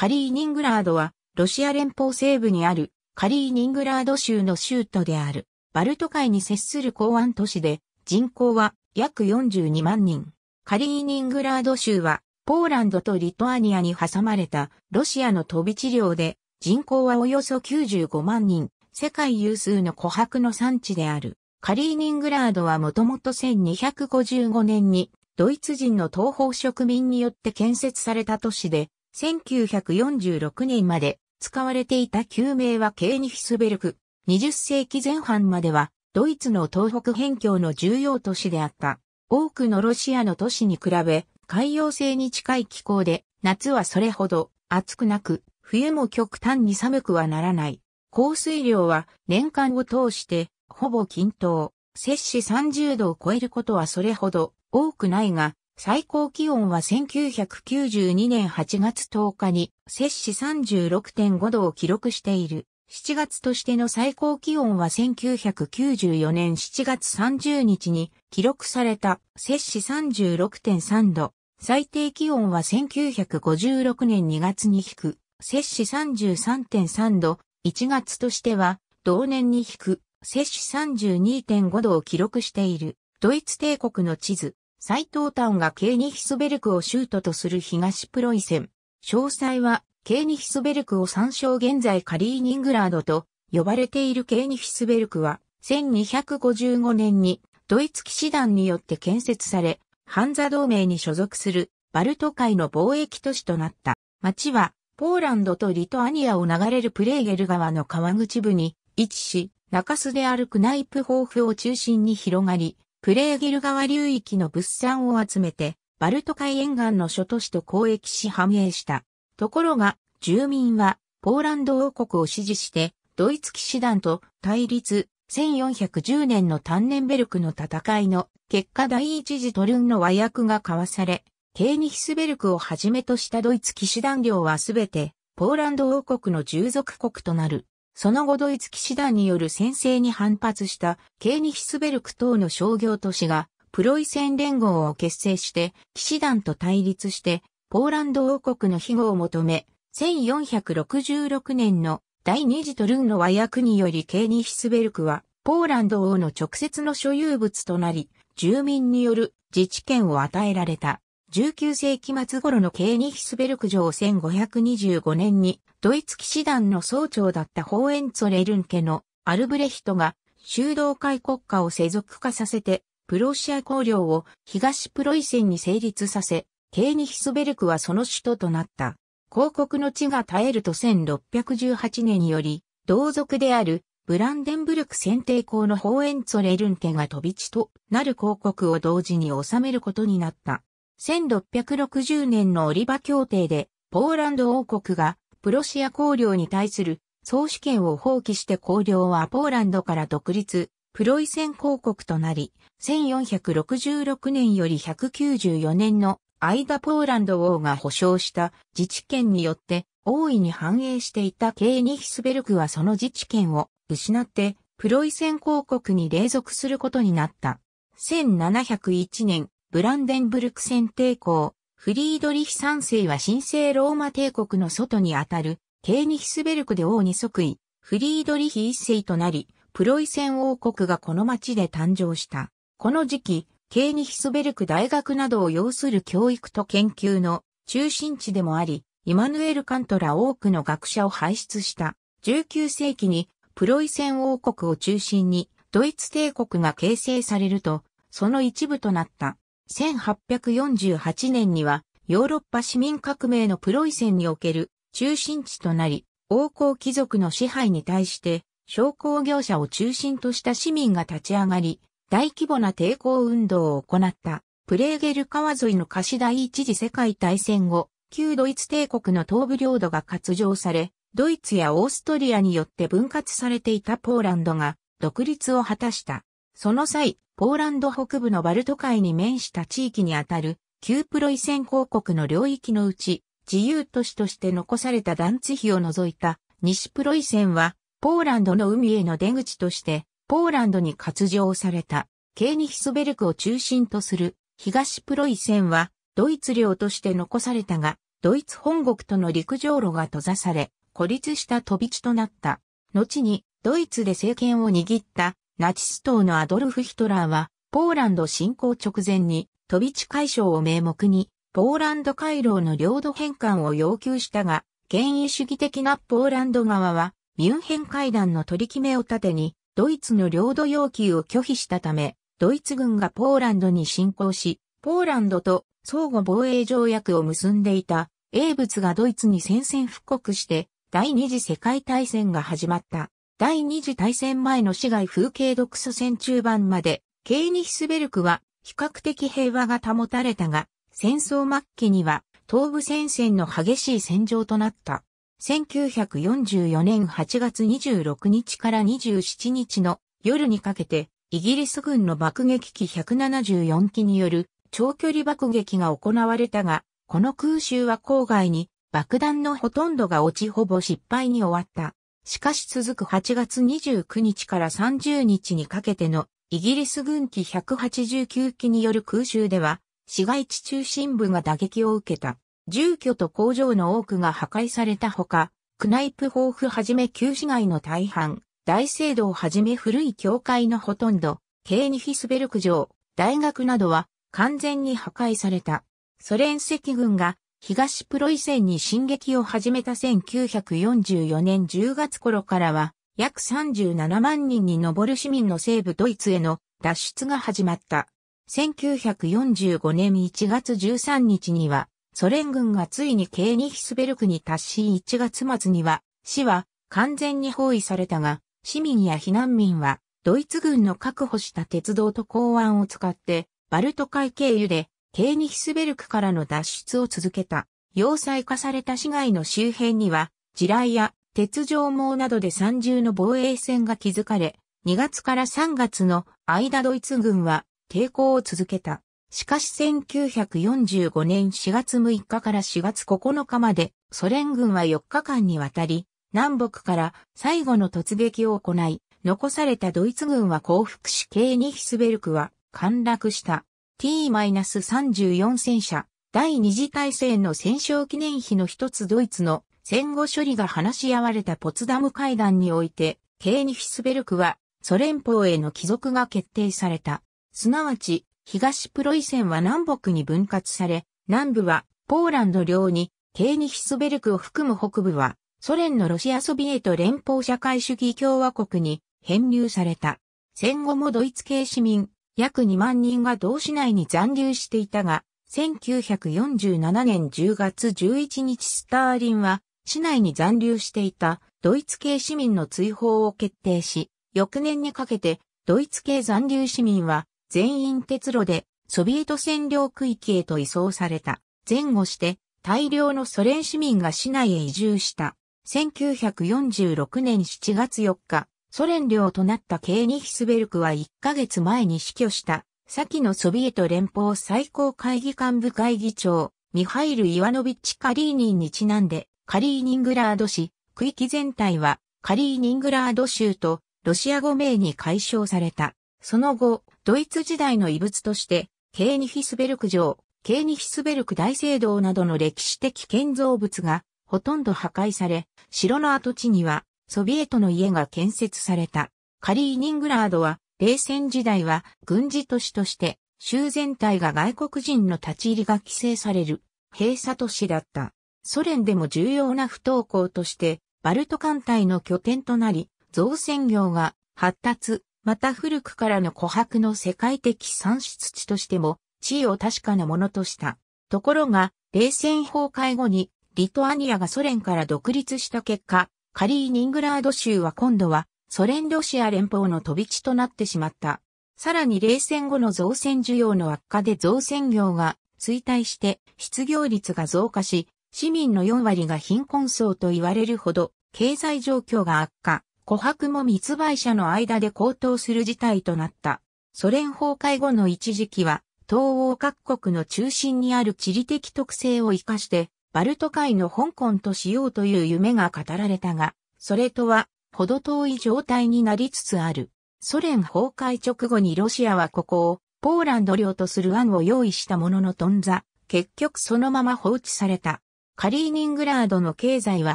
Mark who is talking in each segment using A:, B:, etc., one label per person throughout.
A: カリーニングラードは、ロシア連邦西部にあるカリーニングラード州の州都である。バルト海に接する港湾都市で、人口は約42万人。カリーニングラード州は、ポーランドとリトアニアに挟まれたロシアの飛び地領で、人口はおよそ95万人、世界有数の琥珀の産地である。カリーニングラードはもともと1255年に、ドイツ人の東方植民によって建設された都市で、1946年まで使われていた旧名はケーニヒスベルク。20世紀前半まではドイツの東北辺境の重要都市であった。多くのロシアの都市に比べ海洋性に近い気候で夏はそれほど暑くなく冬も極端に寒くはならない。降水量は年間を通してほぼ均等。摂氏30度を超えることはそれほど多くないが、最高気温は1992年8月10日に摂氏36.5度を記録している。7月としての最高気温は1994年7月30日に記録された摂氏36.3度。最低気温は1956年2月に引く摂氏33.3度。1月としては同年に引く摂氏32.5度を記録している。ドイツ帝国の地図。最東端がケーニヒスベルクをシュートとする東プロイセン。詳細は、ケーニヒスベルクを参照現在カリーニングラードと呼ばれているケーニヒスベルクは、1255年にドイツ騎士団によって建設され、ハンザ同盟に所属するバルト海の貿易都市となった。町は、ポーランドとリトアニアを流れるプレーゲル川の川口部に位置し、中州であるクナイプホーを中心に広がり、プレーギル川流域の物産を集めて、バルト海沿岸の諸都市と交易し繁栄した。ところが、住民は、ポーランド王国を支持して、ドイツ騎士団と対立、1410年のタンネンベルクの戦いの結果第一次トルンの和訳が交わされ、ケーニヒスベルクをはじめとしたドイツ騎士団領はすべて、ポーランド王国の従属国となる。その後ドイツ騎士団による先制に反発したケーニヒスベルク等の商業都市がプロイセン連合を結成して騎士団と対立してポーランド王国の庇護を求め1466年の第二次トルンの和訳によりケーニヒスベルクはポーランド王の直接の所有物となり住民による自治権を与えられた。19世紀末頃のケーニヒスベルク城1525年に、ドイツ騎士団の総長だったホーエンツォレルン家のアルブレヒトが修道会国家を世俗化させて、プロシア公領を東プロイセンに成立させ、ケーニヒスベルクはその首都となった。広告の地が絶えると1618年により、同族であるブランデンブルク選定校のホーエンツォレルン家が飛び地となる広告を同時に収めることになった。1660年のオリバ協定で、ポーランド王国がプロシア公領に対する総主権を放棄して公領はポーランドから独立、プロイセン公国となり、1466年より194年の間ポーランド王が保障した自治権によって大いに繁栄していたケーニヒスベルクはその自治権を失ってプロイセン公国に隷属することになった。1701年、ブランデンブルク戦帝抗、フリードリヒ三世は神聖ローマ帝国の外にあたる、ケーニヒスベルクで王に即位、フリードリヒ一世となり、プロイセン王国がこの町で誕生した。この時期、ケーニヒスベルク大学などを要する教育と研究の中心地でもあり、イマヌエル・カントら多くの学者を輩出した。19世紀にプロイセン王国を中心にドイツ帝国が形成されると、その一部となった。1848年にはヨーロッパ市民革命のプロイセンにおける中心地となり、王公貴族の支配に対して商工業者を中心とした市民が立ち上がり、大規模な抵抗運動を行ったプレーゲル川沿いの貸し第一次世界大戦後、旧ドイツ帝国の東部領土が割譲され、ドイツやオーストリアによって分割されていたポーランドが独立を果たした。その際、ポーランド北部のバルト海に面した地域にあたる、旧プロイセン公国の領域のうち、自由都市として残されたダンツヒを除いた、西プロイセンは、ポーランドの海への出口として、ポーランドに割譲された、ケーニヒスベルクを中心とする、東プロイセンは、ドイツ領として残されたが、ドイツ本国との陸上路が閉ざされ、孤立した飛び地となった。後に、ドイツで政権を握った、ナチス党のアドルフ・ヒトラーは、ポーランド侵攻直前に、飛び地解消を名目に、ポーランド回廊の領土返還を要求したが、権威主義的なポーランド側は、ミュンヘン会談の取り決めを盾に、ドイツの領土要求を拒否したため、ドイツ軍がポーランドに侵攻し、ポーランドと相互防衛条約を結んでいた、英仏がドイツに宣戦布告して、第二次世界大戦が始まった。第二次大戦前の市街風景独ソ戦中盤まで、ケーニヒスベルクは比較的平和が保たれたが、戦争末期には東部戦線の激しい戦場となった。1944年8月26日から27日の夜にかけて、イギリス軍の爆撃機174機による長距離爆撃が行われたが、この空襲は郊外に爆弾のほとんどが落ちほぼ失敗に終わった。しかし続く8月29日から30日にかけてのイギリス軍機189機による空襲では、市街地中心部が打撃を受けた。住居と工場の多くが破壊されたほか、クナイプ豊富はじめ旧市街の大半、大聖堂をはじめ古い教会のほとんど、ケーニヒスベルク城、大学などは完全に破壊された。ソ連赤軍が東プロイセンに進撃を始めた1944年10月頃からは、約37万人に上る市民の西部ドイツへの脱出が始まった。1945年1月13日には、ソ連軍がついにケーニヒスベルクに達し1月末には、市は完全に包囲されたが、市民や避難民は、ドイツ軍の確保した鉄道と港湾を使って、バルト海経由でケーニヒスベルクからの脱出を続けた。要塞化された市街の周辺には、地雷や鉄条網などで三重の防衛線が築かれ、2月から3月の間ドイツ軍は抵抗を続けた。しかし1945年4月6日から4月9日までソ連軍は4日間にわたり南北から最後の突撃を行い、残されたドイツ軍は降伏しケーニヒスベルクは陥落した。T-34 戦車、第二次大戦の戦勝記念碑の一つドイツの戦後処理が話し合われたポツダム会談において、ケーニヒスベルクはソ連邦への帰属が決定された。すなわち、東プロイセンは南北に分割され、南部はポーランド領に、ケーニヒスベルクを含む北部は、ソ連のロシアソビエト連邦社会主義共和国に編入された。戦後もドイツ系市民、約2万人が同市内に残留していたが、1947年10月11日スターリンは、市内に残留していたドイツ系市民の追放を決定し、翌年にかけてドイツ系残留市民は全員鉄路でソビエト占領区域へと移送された。前後して大量のソ連市民が市内へ移住した。1946年7月4日、ソ連領となったケーニヒスベルクは1ヶ月前に死去した、先のソビエト連邦最高会議幹部会議長、ミハイル・イワノビッチ・カリーニンにちなんで、カリーニングラード市、区域全体は、カリーニングラード州と、ロシア語名に解消された。その後、ドイツ時代の遺物として、ケーニヒスベルク城、ケーニヒスベルク大聖堂などの歴史的建造物が、ほとんど破壊され、城の跡地には、ソビエトの家が建設された。カリーニングラードは、冷戦時代は軍事都市として、州全体が外国人の立ち入りが規制される、閉鎖都市だった。ソ連でも重要な不登校として、バルト艦隊の拠点となり、造船業が発達、また古くからの琥珀の世界的産出地としても、地位を確かなものとした。ところが、冷戦崩壊後に、リトアニアがソ連から独立した結果、カリーニングラード州は今度はソ連ロシア連邦の飛び地となってしまった。さらに冷戦後の造船需要の悪化で造船業が衰退して失業率が増加し、市民の4割が貧困層と言われるほど経済状況が悪化、琥珀も密売者の間で高騰する事態となった。ソ連崩壊後の一時期は東欧各国の中心にある地理的特性を活かしてバルト海の香港としようという夢が語られたが、それとは、ほど遠い状態になりつつある。ソ連崩壊直後にロシアはここをポーランド領とする案を用意したものの頓挫、結局そのまま放置された。カリーニングラードの経済は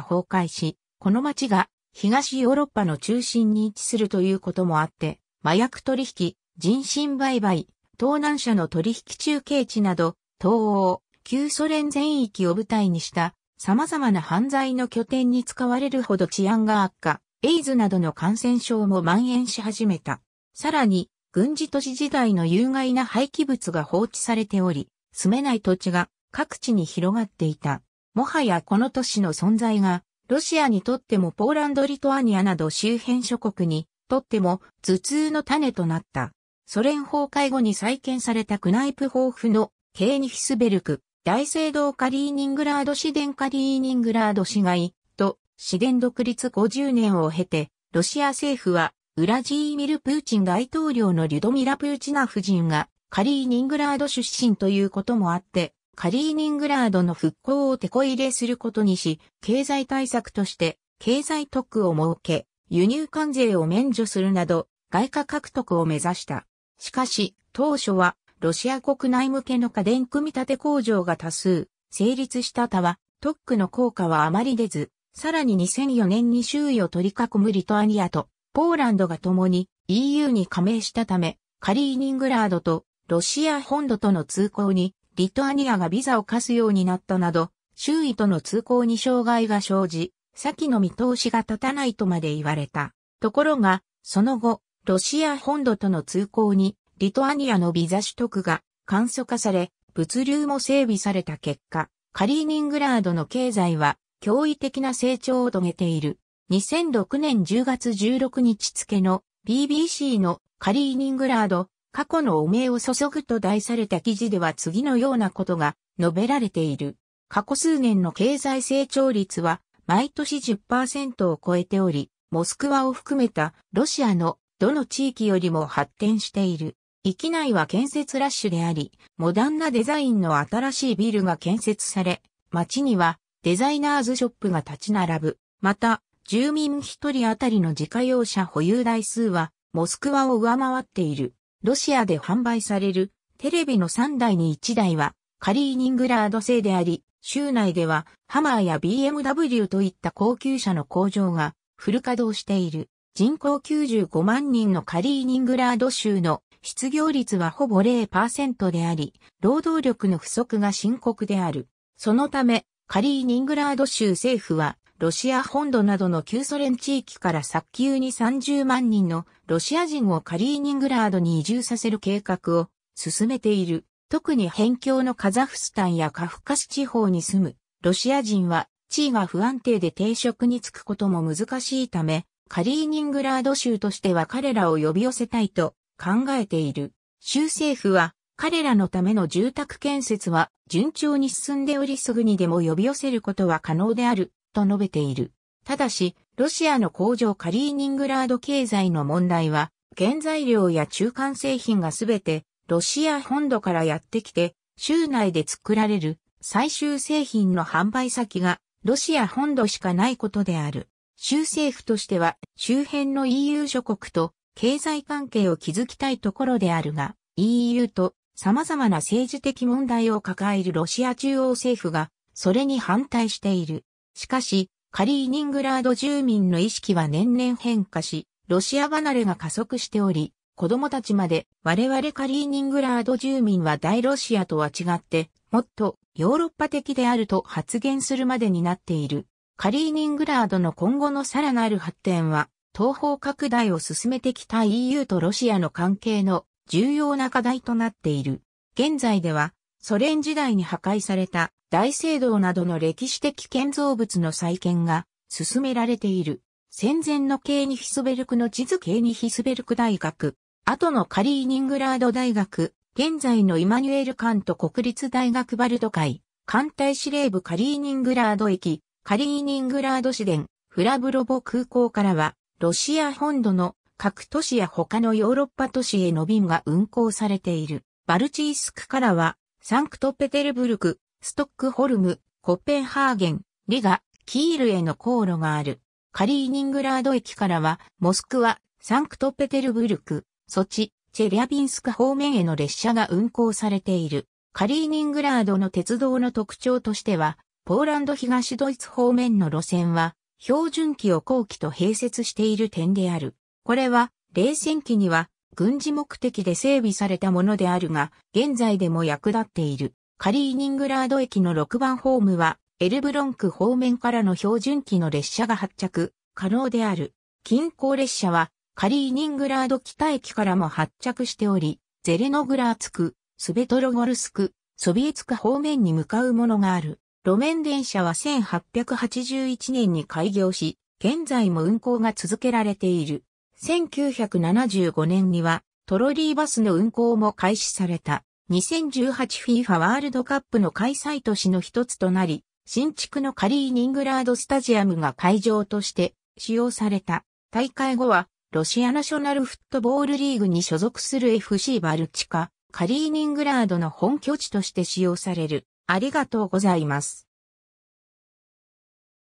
A: 崩壊し、この町が東ヨーロッパの中心に位置するということもあって、麻薬取引、人身売買、盗難車の取引中継地など、東欧、旧ソ連全域を舞台にした様々な犯罪の拠点に使われるほど治安が悪化、エイズなどの感染症も蔓延し始めた。さらに、軍事都市時代の有害な廃棄物が放置されており、住めない土地が各地に広がっていた。もはやこの都市の存在が、ロシアにとってもポーランド・リトアニアなど周辺諸国にとっても頭痛の種となった。ソ連崩壊後に再建されたクナイプ豊富のケーニヒスベルク、大聖堂カリーニングラード市電カリーニングラード市街と市電独立50年を経て、ロシア政府は、ウラジーミル・プーチン大統領のリュドミラ・プーチナ夫人がカリーニングラード出身ということもあって、カリーニングラードの復興を手こ入れすることにし、経済対策として経済特区を設け、輸入関税を免除するなど、外貨獲得を目指した。しかし、当初はロシア国内向けの家電組み立て工場が多数、成立したたは、特区の効果はあまり出ず、さらに2004年に周囲を取り囲むリトアニアと、ポーランドが共に EU に加盟したため、カリーニングラードとロシア本土との通行に、リトアニアがビザを課すようになったなど、周囲との通行に障害が生じ、先の見通しが立たないとまで言われた。ところが、その後、ロシア本土との通行にリトアニアのビザ取得が簡素化され、物流も整備された結果、カリーニングラードの経済は驚異的な成長を遂げている。2006年10月16日付の BBC のカリーニングラード過去の汚名を注ぐと題された記事では次のようなことが述べられている。過去数年の経済成長率は毎年10%を超えており、モスクワを含めたロシアのどの地域よりも発展している。域内は建設ラッシュであり、モダンなデザインの新しいビルが建設され、街にはデザイナーズショップが立ち並ぶ。また、住民一人あたりの自家用車保有台数は、モスクワを上回っている。ロシアで販売されるテレビの3台に1台は、カリーニングラード製であり、州内ではハマーや BMW といった高級車の工場がフル稼働している。人口95万人のカリーニングラード州の失業率はほぼ0%であり、労働力の不足が深刻である。そのため、カリーニングラード州政府は、ロシア本土などの旧ソ連地域から早急に30万人のロシア人をカリーニングラードに移住させる計画を進めている。特に辺境のカザフスタンやカフカス地方に住むロシア人は地位が不安定で定職に就くことも難しいため、カリーニングラード州としては彼らを呼び寄せたいと考えている。州政府は彼らのための住宅建設は順調に進んでおりすぐにでも呼び寄せることは可能である、と述べている。ただし、ロシアの工場カリーニングラード経済の問題は、原材料や中間製品がすべてロシア本土からやってきて、州内で作られる最終製品の販売先がロシア本土しかないことである。州政府としては周辺の EU 諸国と経済関係を築きたいところであるが、EU と様々な政治的問題を抱えるロシア中央政府が、それに反対している。しかし、カリーニングラード住民の意識は年々変化し、ロシア離れが加速しており、子供たちまで我々カリーニングラード住民は大ロシアとは違って、もっとヨーロッパ的であると発言するまでになっている。カリーニングラードの今後のさらなる発展は、東方拡大を進めてきた EU とロシアの関係の重要な課題となっている。現在では、ソ連時代に破壊された大聖堂などの歴史的建造物の再建が進められている。戦前のケーニヒスベルクの地図ケーニヒスベルク大学、後のカリーニングラード大学、現在のイマニュエル・カント国立大学バルト海、艦隊司令部カリーニングラード駅、カリーニングラード市電、フラブロボ空港からはロシア本土の各都市や他のヨーロッパ都市への便が運行されている。バルチースクからは、サンクトペテルブルク、ストックホルム、コペンハーゲン、リガ、キールへの航路がある。カリーニングラード駅からは、モスクワ、サンクトペテルブルク、ソチ、チェリャビンスク方面への列車が運行されている。カリーニングラードの鉄道の特徴としては、ポーランド東ドイツ方面の路線は、標準機を後期と併設している点である。これは、冷戦期には軍事目的で整備されたものであるが、現在でも役立っている。カリーニングラード駅の6番ホームは、エルブロンク方面からの標準機の列車が発着、可能である。近郊列車は、カリーニングラード北駅からも発着しており、ゼレノグラーツク、スベトロゴルスク、ソビエツク方面に向かうものがある。路面電車は1881年に開業し、現在も運行が続けられている。1975年にはトロリーバスの運行も開始された。2018FIFA ワールドカップの開催都市の一つとなり、新築のカリーニングラードスタジアムが会場として使用された。大会後は、ロシアナショナルフットボールリーグに所属する FC バルチカ、カリーニングラードの本拠地として使用される。ありがとうございます。